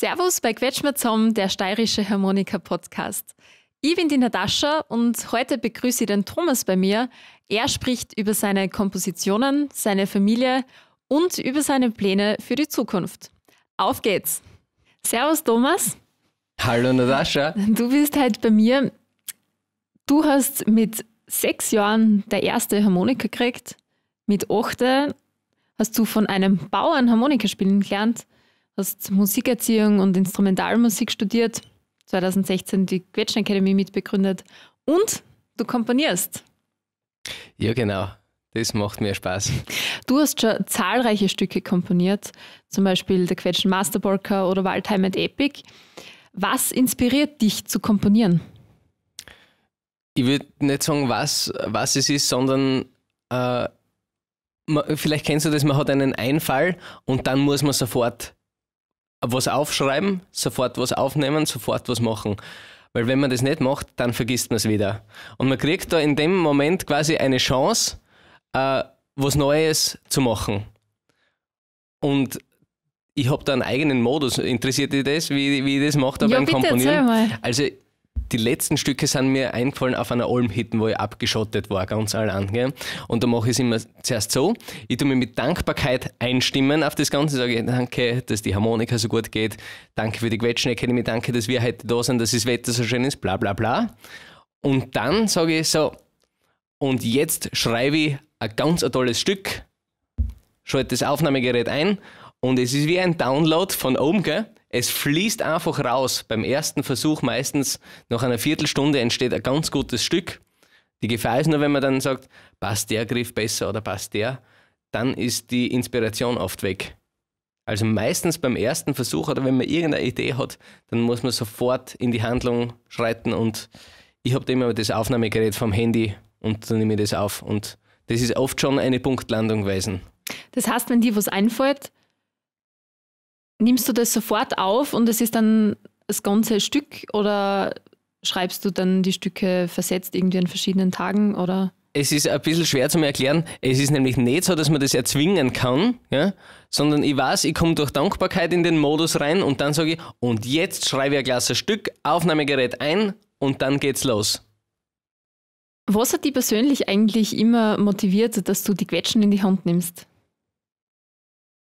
Servus bei Quetsch mir zusammen, der steirische Harmonika-Podcast. Ich bin die Natascha und heute begrüße ich den Thomas bei mir. Er spricht über seine Kompositionen, seine Familie und über seine Pläne für die Zukunft. Auf geht's! Servus Thomas! Hallo Natascha! Du bist heute bei mir. Du hast mit sechs Jahren der erste Harmonika gekriegt. Mit acht hast du von einem Bauern Harmonika spielen gelernt hast Musikerziehung und Instrumentalmusik studiert, 2016 die Quetschen Academy mitbegründet und du komponierst. Ja, genau. Das macht mir Spaß. Du hast schon zahlreiche Stücke komponiert, zum Beispiel der Quetschen Masterbolker oder Waldheim and Epic. Was inspiriert dich zu komponieren? Ich würde nicht sagen, was, was es ist, sondern äh, man, vielleicht kennst du das, man hat einen Einfall und dann muss man sofort was aufschreiben, sofort was aufnehmen, sofort was machen. Weil wenn man das nicht macht, dann vergisst man es wieder. Und man kriegt da in dem Moment quasi eine Chance, äh, was Neues zu machen. Und ich habe da einen eigenen Modus. Interessiert dich das, wie, wie ich das mache da ja, beim bitte, Komponieren? Mal. Also die letzten Stücke sind mir eingefallen auf einer Olm hitten, wo ich abgeschottet war, ganz allein. Gell? Und da mache ich es immer zuerst so, ich tue mich mit Dankbarkeit einstimmen auf das Ganze, sage danke, dass die Harmonika so gut geht, danke für die Quetschenacademy, danke, dass wir heute da sind, dass das Wetter so schön ist, bla bla bla. Und dann sage ich so, und jetzt schreibe ich ein ganz ein tolles Stück, schalte das Aufnahmegerät ein und es ist wie ein Download von oben, gell? Es fließt einfach raus. Beim ersten Versuch meistens nach einer Viertelstunde entsteht ein ganz gutes Stück. Die Gefahr ist nur, wenn man dann sagt, passt der Griff besser oder passt der, dann ist die Inspiration oft weg. Also meistens beim ersten Versuch oder wenn man irgendeine Idee hat, dann muss man sofort in die Handlung schreiten und ich habe immer das Aufnahmegerät vom Handy und dann nehme ich das auf und das ist oft schon eine Punktlandung gewesen. Das heißt, wenn dir was einfällt, nimmst du das sofort auf und es ist dann das ganze Stück oder schreibst du dann die Stücke versetzt irgendwie an verschiedenen Tagen oder? Es ist ein bisschen schwer zu erklären. Es ist nämlich nicht so, dass man das erzwingen kann, ja? sondern ich weiß, ich komme durch Dankbarkeit in den Modus rein und dann sage ich, und jetzt schreibe ich ein klasse Stück, Aufnahmegerät ein und dann geht's los. Was hat dich persönlich eigentlich immer motiviert, dass du die Quetschen in die Hand nimmst?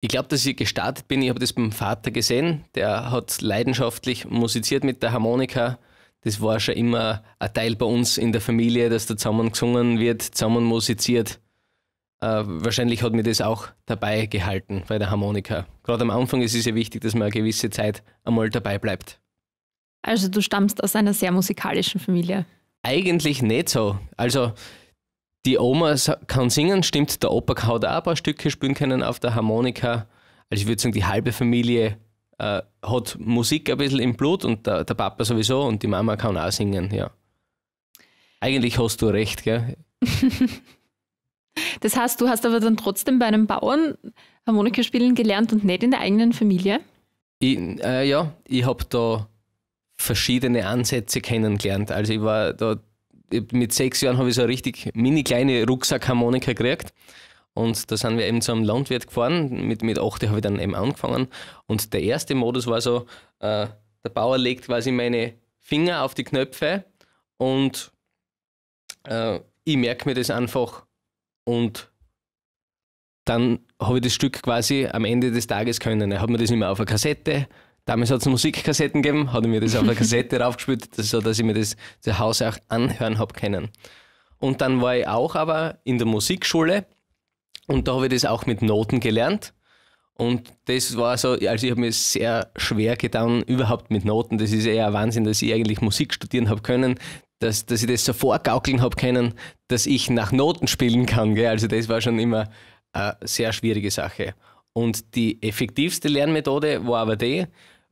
Ich glaube, dass ich gestartet bin. Ich habe das beim Vater gesehen. Der hat leidenschaftlich musiziert mit der Harmonika. Das war schon immer ein Teil bei uns in der Familie, dass da zusammen gesungen wird, zusammen musiziert. Äh, wahrscheinlich hat mir das auch dabei gehalten bei der Harmonika. Gerade am Anfang ist es ja wichtig, dass man eine gewisse Zeit einmal dabei bleibt. Also du stammst aus einer sehr musikalischen Familie. Eigentlich nicht so. Also die Oma kann singen, stimmt, der Opa kann auch ein paar Stücke spielen können auf der Harmonika. Also ich würde sagen, die halbe Familie äh, hat Musik ein bisschen im Blut und der, der, Papa sowieso und die Mama kann auch singen, ja. Eigentlich hast du recht, gell? das heißt, du hast aber dann trotzdem bei einem Bauern Harmonika spielen gelernt und nicht in der eigenen Familie? Ich, äh, ja, ich habe da verschiedene Ansätze kennengelernt. Also ich war da mit sechs Jahren habe ich so eine richtig mini kleine Rucksackharmonika gekriegt. Und da sind wir eben zu einem Landwirt gefahren. Mit, mit 8 habe ich dann eben angefangen. Und der erste Modus war so, äh, der Bauer legt quasi meine Finger auf die Knöpfe und äh, ich merke mir das einfach und dann habe ich das Stück quasi am Ende des Tages können. Ich habe mir das immer auf eine Kassette Damals hat es Musikkassetten gegeben, hat mir das auf der Kassette raufgespielt, das so, dass ich mir das zu Hause auch anhören habe können. Und dann war ich auch aber in der Musikschule und da habe ich das auch mit Noten gelernt. Und das war so, also ich habe mir sehr schwer getan, überhaupt mit Noten. Das ist eher ein Wahnsinn, dass ich eigentlich Musik studieren habe können, dass, dass ich das so vorgaukeln habe können, dass ich nach Noten spielen kann. Gell? Also das war schon immer eine sehr schwierige Sache. Und die effektivste Lernmethode war aber die,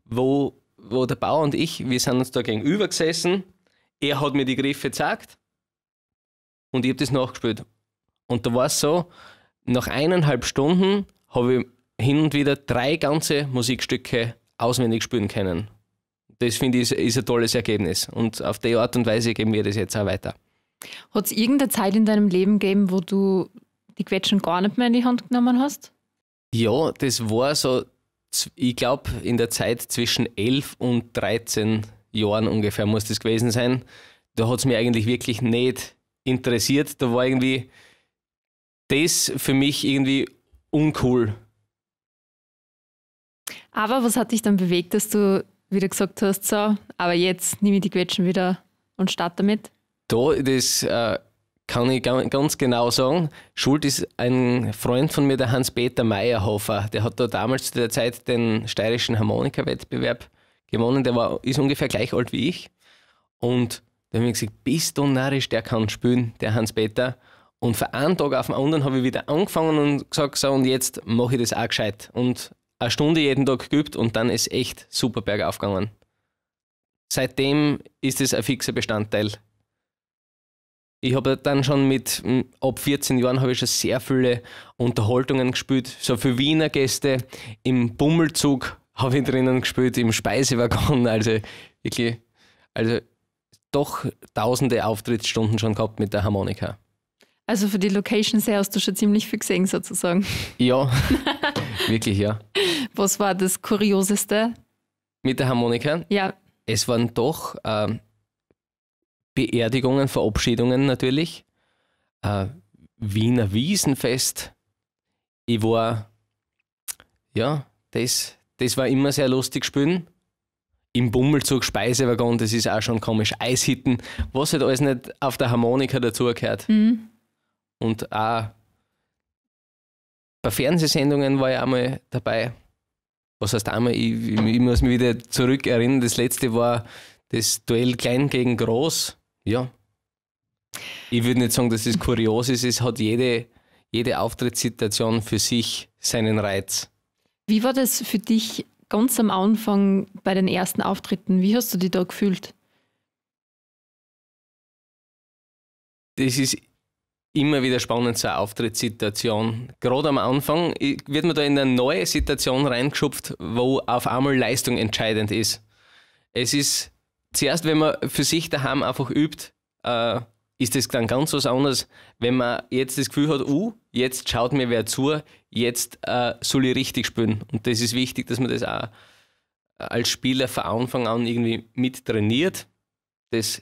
wo, wo der Bauer und ich, wir sind uns da gegenüber gesessen, er hat mir die Griffe gezeigt und ich habe das nachgespielt. Und da war es so, nach eineinhalb Stunden habe ich hin und wieder drei ganze Musikstücke auswendig spielen können. Das finde ich ist ein tolles Ergebnis. Und auf die Art und Weise geben wir das jetzt auch weiter. Hat es irgendeine Zeit in deinem Leben gegeben, wo du die Quetschen gar nicht mehr in die Hand genommen hast? Ja, das war so, ich glaube, in der Zeit zwischen 11 und 13 Jahren ungefähr muss das gewesen sein. Da hat es mich eigentlich wirklich nicht interessiert. Da war irgendwie das für mich irgendwie uncool. Aber was hat dich dann bewegt, dass du wieder gesagt hast, so, aber jetzt nehme ich die Quetschen wieder und starte damit? Da, das äh, kann ich ganz genau sagen. Schuld ist ein Freund von mir, der Hans-Peter Meyerhofer. Der hat da damals zu der Zeit den steirischen Harmonika-Wettbewerb gewonnen. Der war, ist ungefähr gleich alt wie ich. Und da habe ich gesagt, bist du narrisch, der kann spielen, der Hans-Peter. Und von einem Tag auf den anderen habe ich wieder angefangen und gesagt, so, und jetzt mache ich das auch gescheit. Und eine Stunde jeden Tag geübt und dann ist echt super bergauf gegangen. Seitdem ist es ein fixer Bestandteil ich habe dann schon mit ab 14 Jahren habe ich schon sehr viele Unterhaltungen gespielt. So für Wiener Gäste im Bummelzug habe ich drinnen gespielt, im Speisewaggon. Also wirklich, also doch tausende Auftrittsstunden schon gehabt mit der Harmonika. Also für die Location sehr hast du schon ziemlich viel gesehen sozusagen. Ja, wirklich ja. Was war das Kurioseste? Mit der Harmonika? Ja. Es waren doch äh, Beerdigungen, Verabschiedungen natürlich. Äh, Wiener Wiesenfest. Ich war, ja, das, das war immer sehr lustig spielen. Im Bummelzug, Speisewaggon, das ist auch schon komisch. Eishitten, was halt alles nicht auf der Harmonika dazugehört. Mhm. Und auch bei Fernsehsendungen war ich einmal dabei. Was heißt einmal? Ich, ich, ich muss mich wieder zurückerinnern. Das letzte war das Duell Klein gegen Groß. Ja. Ich würde nicht sagen, dass es kurios ist. Es hat jede, jede Auftrittssituation für sich seinen Reiz. Wie war das für dich ganz am Anfang bei den ersten Auftritten? Wie hast du dich da gefühlt? Das ist immer wieder spannend, so eine Auftrittssituation. Gerade am Anfang wird man da in eine neue Situation reingeschupft, wo auf einmal Leistung entscheidend ist. Es ist zuerst, wenn man für sich daheim einfach übt, äh, ist das dann ganz was anderes, wenn man jetzt das Gefühl hat, uh, jetzt schaut mir wer zu, jetzt äh, soll ich richtig spielen. Und das ist wichtig, dass man das auch äh, als Spieler von Anfang an irgendwie mit trainiert. Das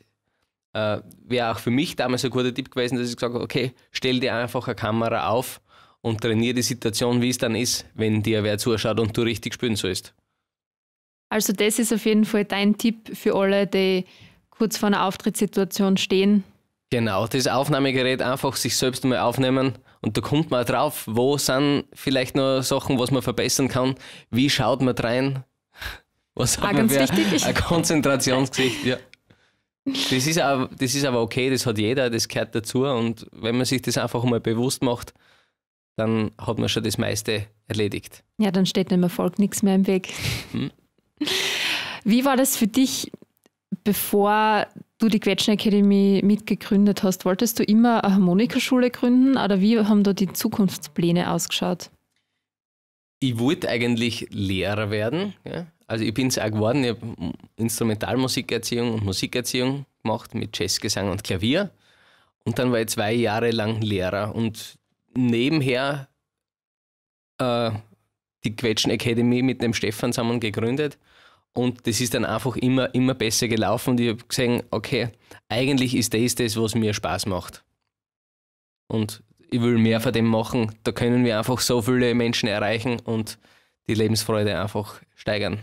äh, wäre auch für mich damals ein guter Tipp gewesen, dass ich gesagt habe, okay, stell dir einfach eine Kamera auf und trainiere die Situation, wie es dann ist, wenn dir wer zuschaut und du richtig spielen sollst. Also das ist auf jeden Fall dein Tipp für alle, die kurz vor einer Auftrittssituation stehen. Genau, das Aufnahmegerät einfach sich selbst mal aufnehmen und da kommt man drauf, wo sind vielleicht noch Sachen, was man verbessern kann, wie schaut man rein, was ah, hat ah, man für ein Konzentrationsgesicht, ja. Das ist, auch, das ist aber okay, das hat jeder, das gehört dazu und wenn man sich das einfach mal bewusst macht, dann hat man schon das meiste erledigt. Ja, dann steht dem Erfolg nichts mehr im Weg. Hm. Wie war das für dich, bevor du die Quetschen Academy mitgegründet hast? Wolltest du immer eine Harmonikaschule gründen oder wie haben da die Zukunftspläne ausgeschaut? Ich wollte eigentlich Lehrer werden. Ja? Also ich bin es auch geworden. Ich habe Instrumentalmusikerziehung und Musikerziehung gemacht mit Jazzgesang und Klavier. Und dann war ich zwei Jahre lang Lehrer und nebenher äh, die Quetschen Academy mit dem Stefan zusammen gegründet. Und das ist dann einfach immer, immer besser gelaufen. Und ich habe gesehen, okay, eigentlich ist das das, was mir Spaß macht. Und ich will mehr von dem machen. Da können wir einfach so viele Menschen erreichen und die Lebensfreude einfach steigern.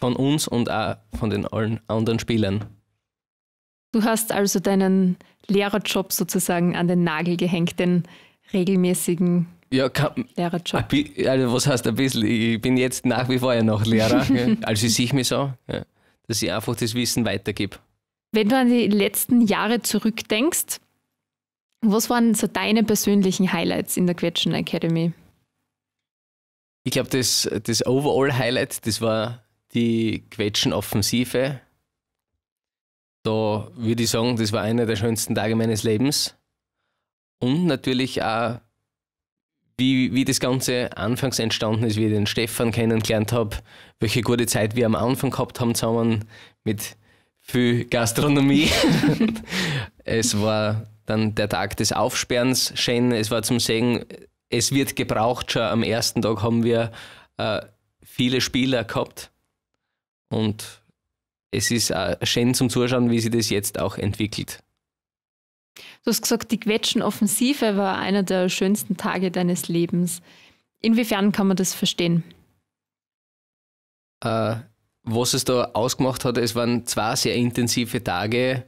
Von uns und auch von den allen anderen Spielern. Du hast also deinen Lehrerjob sozusagen an den Nagel gehängt, den regelmäßigen ja, kann, Lehrerjob. Also was heißt ein bisschen? Ich bin jetzt nach wie vor ja noch Lehrer. also ich sehe mich so, dass ich einfach das Wissen weitergebe. Wenn du an die letzten Jahre zurückdenkst, was waren so deine persönlichen Highlights in der Quetschen Academy? Ich glaube, das, das Overall-Highlight, das war die Quetschen-Offensive. Da würde ich sagen, das war einer der schönsten Tage meines Lebens. Und natürlich auch wie, wie das Ganze anfangs entstanden ist, wie ich den Stefan kennengelernt habe, welche gute Zeit wir am Anfang gehabt haben zusammen mit viel Gastronomie. es war dann der Tag des Aufsperrens schön, es war zum Sehen, es wird gebraucht schon. Am ersten Tag haben wir äh, viele Spieler gehabt und es ist auch äh, schön zum Zuschauen, wie sich das jetzt auch entwickelt. Du hast gesagt, die Quetschen-Offensive war einer der schönsten Tage deines Lebens. Inwiefern kann man das verstehen? Äh, was es da ausgemacht hat, es waren zwei sehr intensive Tage,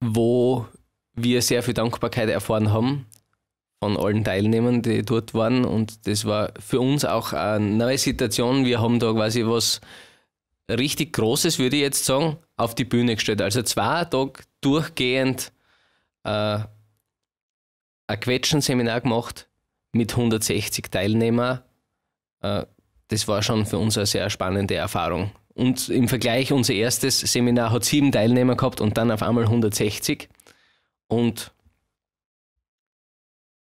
wo wir sehr viel Dankbarkeit erfahren haben von allen Teilnehmern, die dort waren. Und das war für uns auch eine neue Situation. Wir haben da quasi was richtig Großes, würde ich jetzt sagen, auf die Bühne gestellt. Also zwei Tage durchgehend äh, ein Quetschen-Seminar gemacht mit 160 Teilnehmern. Äh, das war schon für uns eine sehr spannende Erfahrung. Und im Vergleich, unser erstes Seminar hat sieben Teilnehmer gehabt und dann auf einmal 160. Und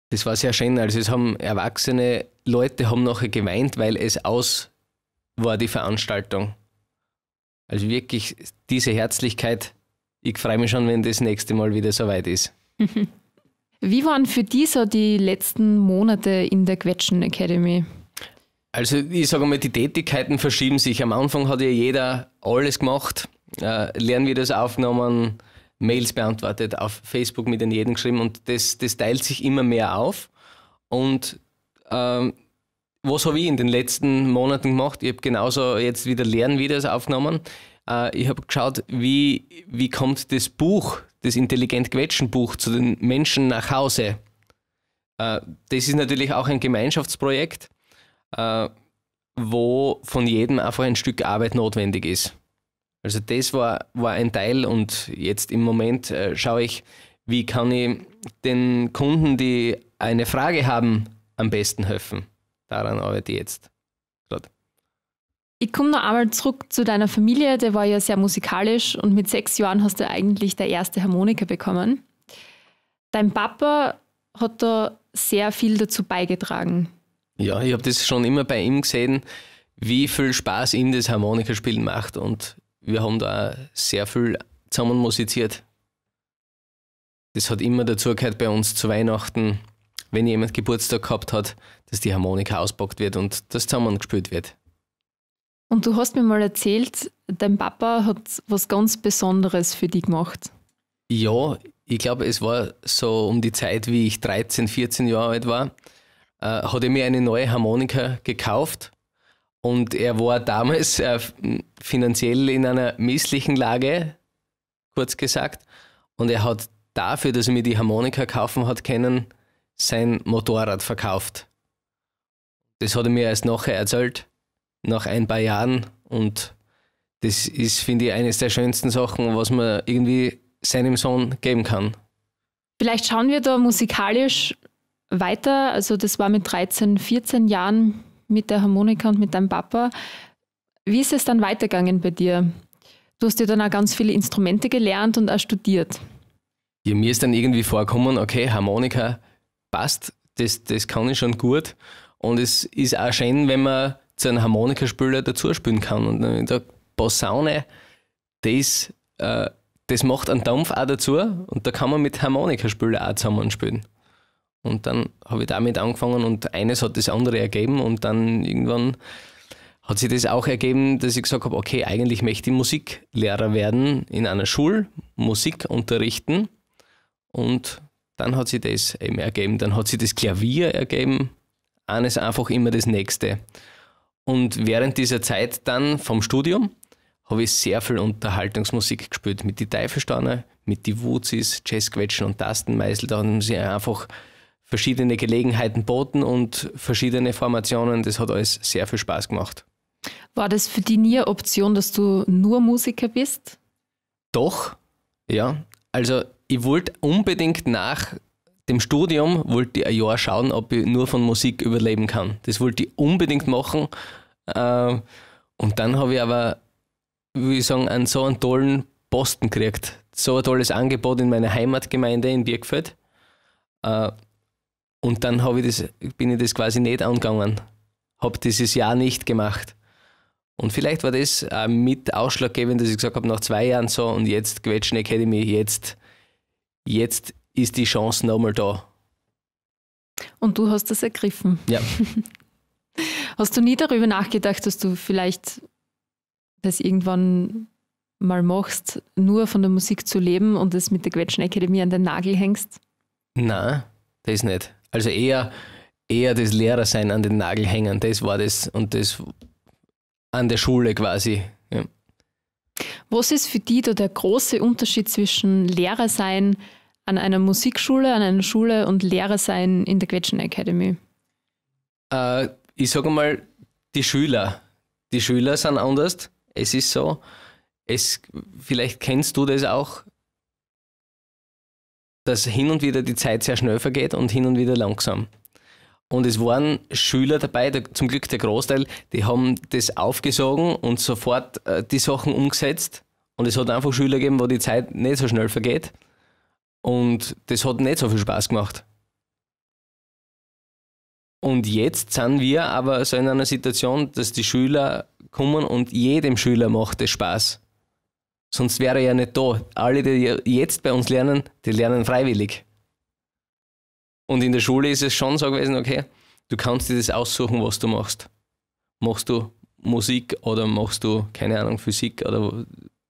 das war sehr schön. Also es haben erwachsene Leute haben nachher geweint, weil es aus war, die Veranstaltung. Also wirklich diese Herzlichkeit ich freue mich schon, wenn das nächste Mal wieder soweit ist. Wie waren für dich so die letzten Monate in der Quetschen Academy? Also ich sage mal, die Tätigkeiten verschieben sich. Am Anfang hat ja jeder alles gemacht, äh, Lernvideos aufgenommen, Mails beantwortet, auf Facebook mit den jeden geschrieben und das, das teilt sich immer mehr auf. Und ähm, was habe ich in den letzten Monaten gemacht? Ich habe genauso jetzt wieder Lernvideos aufgenommen. Äh, ich habe geschaut, wie, wie kommt das Buch, das Intelligent-Quetschen-Buch zu den Menschen nach Hause. Äh, das ist natürlich auch ein Gemeinschaftsprojekt, äh, wo von jedem einfach ein Stück Arbeit notwendig ist. Also das war, war ein Teil und jetzt im Moment äh, schaue ich, wie kann ich den Kunden, die eine Frage haben, am besten helfen. Daran arbeite ich jetzt. Ich komme noch einmal zurück zu deiner Familie, der war ja sehr musikalisch und mit sechs Jahren hast du eigentlich der erste Harmonika bekommen. Dein Papa hat da sehr viel dazu beigetragen. Ja, ich habe das schon immer bei ihm gesehen, wie viel Spaß ihm das Harmonikaspielen macht und wir haben da sehr viel zusammen musiziert. Das hat immer dazu gehört bei uns zu Weihnachten, wenn jemand Geburtstag gehabt hat, dass die Harmonika auspackt wird und das zusammen gespielt wird. Und du hast mir mal erzählt, dein Papa hat was ganz Besonderes für dich gemacht. Ja, ich glaube, es war so um die Zeit, wie ich 13, 14 Jahre alt war, äh, hat er mir eine neue Harmonika gekauft. Und er war damals äh, finanziell in einer misslichen Lage, kurz gesagt. Und er hat dafür, dass er mir die Harmonika kaufen hat können, sein Motorrad verkauft. Das hat er mir erst nachher erzählt nach ein paar Jahren. Und das ist, finde ich, eines der schönsten Sachen, was man irgendwie seinem Sohn geben kann. Vielleicht schauen wir da musikalisch weiter. Also das war mit 13, 14 Jahren mit der Harmonika und mit deinem Papa. Wie ist es dann weitergegangen bei dir? Du hast dir ja dann auch ganz viele Instrumente gelernt und auch studiert. Ja, mir ist dann irgendwie vorgekommen, okay, Harmonika passt, das, das kann ich schon gut. Und es ist auch schön, wenn man zu einem Harmonikaspieler dazu spielen kann. Und dann sage Posaune, das, äh, das macht einen Dampf auch dazu und da kann man mit Harmonikaspieler auch zusammenspielen. Und dann habe ich damit angefangen und eines hat das andere ergeben und dann irgendwann hat sich das auch ergeben, dass ich gesagt habe, okay, eigentlich möchte ich Musiklehrer werden in einer Schule, Musik unterrichten und dann hat sich das eben ergeben, dann hat sich das Klavier ergeben, eines einfach immer das nächste. Und während dieser Zeit dann vom Studium habe ich sehr viel Unterhaltungsmusik gespielt mit die Teifelsteiner, mit die Wuzis, Jazzquetschen und Tastenmeißel. Da haben sie einfach verschiedene Gelegenheiten boten und verschiedene Formationen. Das hat alles sehr viel Spaß gemacht. War das für dich nie eine Option, dass du nur Musiker bist? Doch, ja. Also ich wollte unbedingt nach dem Studium wollte ich ein Jahr schauen, ob ich nur von Musik überleben kann. Das wollte ich unbedingt machen. Äh, und dann habe ich aber, wie ich sagen, einen so einen tollen Posten gekriegt. So ein tolles Angebot in meiner Heimatgemeinde in Birkfeld. Äh, und dann habe ich das, bin ich das quasi nicht angegangen. Habe dieses Jahr nicht gemacht. Und vielleicht war das mit ausschlaggebend, dass ich gesagt habe, nach zwei Jahren so und jetzt quetschen, ich mich jetzt, jetzt ist die Chance nochmal da. Und du hast das ergriffen. Ja. Hast du nie darüber nachgedacht, dass du vielleicht das irgendwann mal machst, nur von der Musik zu leben und das mit der Quetschenakademie an den Nagel hängst? Nein, das nicht. Also eher, eher das Lehrersein an den Nagel hängen, das war das und das an der Schule quasi. Ja. Was ist für dich da der große Unterschied zwischen Lehrersein sein an einer Musikschule, an einer Schule und Lehrer sein in der Quetschen Academy? Äh, ich sage mal, die Schüler. Die Schüler sind anders. Es ist so. Es, vielleicht kennst du das auch, dass hin und wieder die Zeit sehr schnell vergeht und hin und wieder langsam. Und es waren Schüler dabei, der, zum Glück der Großteil, die haben das aufgesogen und sofort äh, die Sachen umgesetzt. Und es hat einfach Schüler gegeben, wo die Zeit nicht so schnell vergeht. Und das hat nicht so viel Spaß gemacht. Und jetzt sind wir aber so in einer Situation, dass die Schüler kommen und jedem Schüler macht es Spaß. Sonst wäre er ja nicht da. Alle, die jetzt bei uns lernen, die lernen freiwillig. Und in der Schule ist es schon so gewesen, okay, du kannst dir das aussuchen, was du machst. Machst du Musik oder machst du, keine Ahnung, Physik oder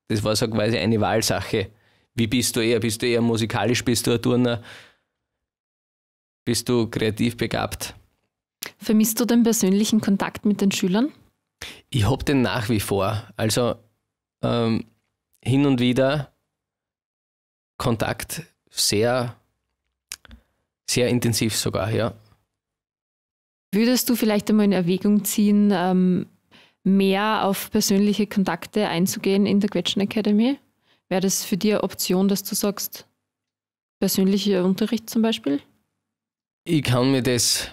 das war so quasi eine Wahlsache. Wie bist du eher? Bist du eher musikalisch? Bist du ein Turner? Bist du kreativ begabt? Vermisst du den persönlichen Kontakt mit den Schülern? Ich habe den nach wie vor. Also ähm, hin und wieder Kontakt sehr, sehr intensiv sogar, ja. Würdest du vielleicht einmal in Erwägung ziehen, ähm, mehr auf persönliche Kontakte einzugehen in der Quetschen Academy? Wäre das für dich eine Option, dass du sagst, persönlicher Unterricht zum Beispiel? Ich kann mir das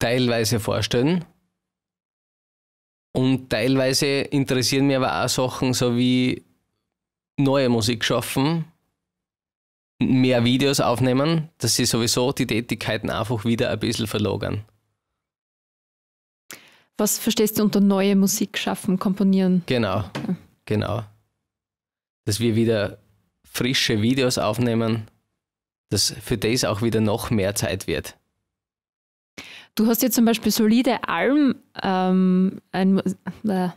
teilweise vorstellen. Und teilweise interessieren mir aber auch Sachen, so wie neue Musik schaffen, mehr Videos aufnehmen, dass sie sowieso die Tätigkeiten einfach wieder ein bisschen verlagern. Was verstehst du unter neue Musik schaffen, komponieren? Genau, ja. genau dass wir wieder frische Videos aufnehmen, dass für das auch wieder noch mehr Zeit wird. Du hast jetzt zum Beispiel solide Alm ähm, ein, äh,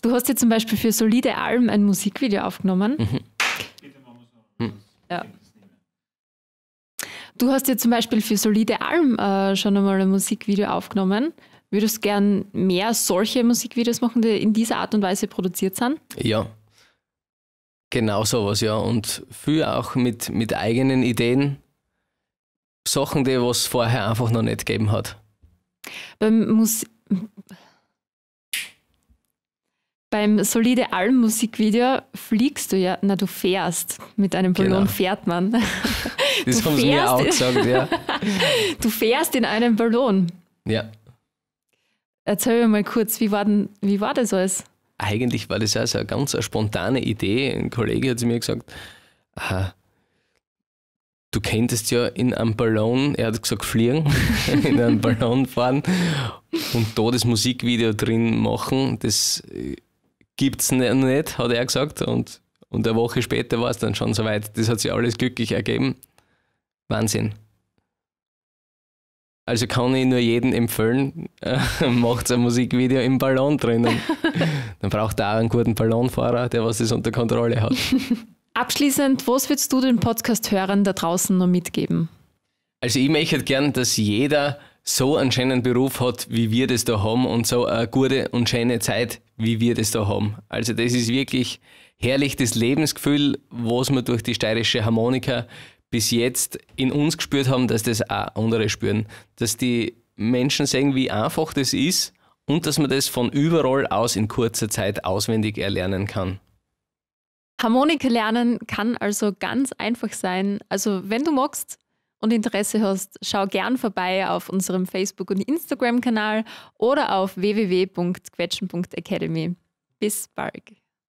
Du hast jetzt zum Beispiel für solide Alm ein Musikvideo aufgenommen. Mhm. Hm. Ja. Du hast jetzt zum Beispiel für solide Alm äh, schon einmal ein Musikvideo aufgenommen. Würdest du gern mehr solche Musikvideos machen, die in dieser Art und Weise produziert sind? Ja, Genau sowas, ja. Und viel auch mit, mit eigenen Ideen. Sachen, die es vorher einfach noch nicht gegeben hat. Beim, Mus Beim solide Alm Musikvideo fliegst du ja, na du fährst. Mit einem Ballon genau. fährt man. Das haben sie mir auch gesagt, ja. du fährst in einem Ballon. Ja. Erzähl mir mal kurz, wie war, denn, wie war das alles? eigentlich war das ja so eine ganz spontane Idee. Ein Kollege hat zu mir gesagt, aha, du könntest ja in einem Ballon, er hat gesagt fliegen, in einem Ballon fahren und da das Musikvideo drin machen, das gibt äh, gibt's nicht, hat er gesagt und, und eine Woche später war es dann schon soweit. Das hat sich alles glücklich ergeben. Wahnsinn. Also kann ich nur jedem empfehlen, äh, macht ein Musikvideo im Ballon drinnen. Dann braucht er auch einen guten Ballonfahrer, der was das unter Kontrolle hat. Abschließend, was würdest du den Podcast-Hörern da draußen noch mitgeben? Also ich möchte gern, dass jeder so einen schönen Beruf hat, wie wir das da haben und so eine gute und schöne Zeit, wie wir das da haben. Also das ist wirklich herrlich das Lebensgefühl, was man durch die steirische Harmonika bis jetzt in uns gespürt haben, dass das auch andere spüren. Dass die Menschen sehen, wie einfach das ist und dass man das von überall aus in kurzer Zeit auswendig erlernen kann. Harmonika lernen kann also ganz einfach sein. Also wenn du magst und Interesse hast, schau gern vorbei auf unserem Facebook- und Instagram-Kanal oder auf www.quetschen.academy. Bis bald.